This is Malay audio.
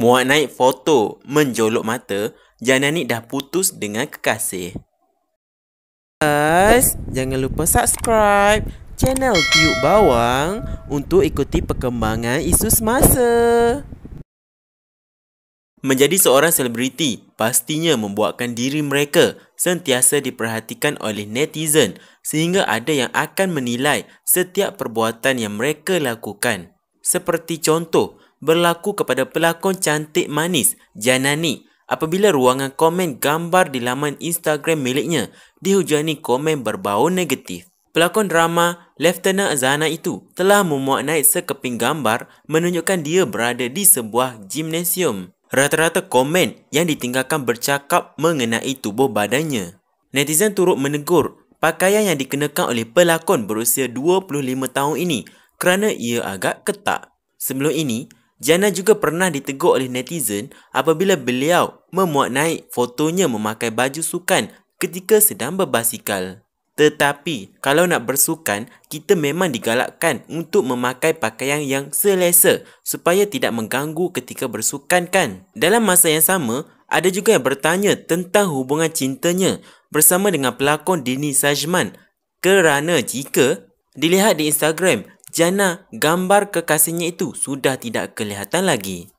Muat naik foto menjolok mata, Jananik dah putus dengan kekasih. Guys, jangan lupa subscribe channel Tiuk Bawang untuk ikuti perkembangan isu semasa. Menjadi seorang selebriti pastinya membuatkan diri mereka sentiasa diperhatikan oleh netizen sehingga ada yang akan menilai setiap perbuatan yang mereka lakukan. Seperti contoh, berlaku kepada pelakon cantik manis Janani apabila ruangan komen gambar di laman Instagram miliknya dihujani komen berbau negatif. Pelakon drama Leftena Azana itu telah memuat naik sekeping gambar menunjukkan dia berada di sebuah gimnasium. Rata-rata komen yang ditinggalkan bercakap mengenai tubuh badannya. Netizen turut menegur pakaian yang dikenakan oleh pelakon berusia 25 tahun ini kerana ia agak ketat. Sebelum ini, Jana juga pernah ditegur oleh netizen apabila beliau memuat naik fotonya memakai baju sukan ketika sedang berbasikal. Tetapi, kalau nak bersukan, kita memang digalakkan untuk memakai pakaian yang selesa supaya tidak mengganggu ketika bersukan kan. Dalam masa yang sama, ada juga yang bertanya tentang hubungan cintanya bersama dengan pelakon Dini Sajman kerana jika dilihat di Instagram, Jana, gambar kekasihnya itu sudah tidak kelihatan lagi.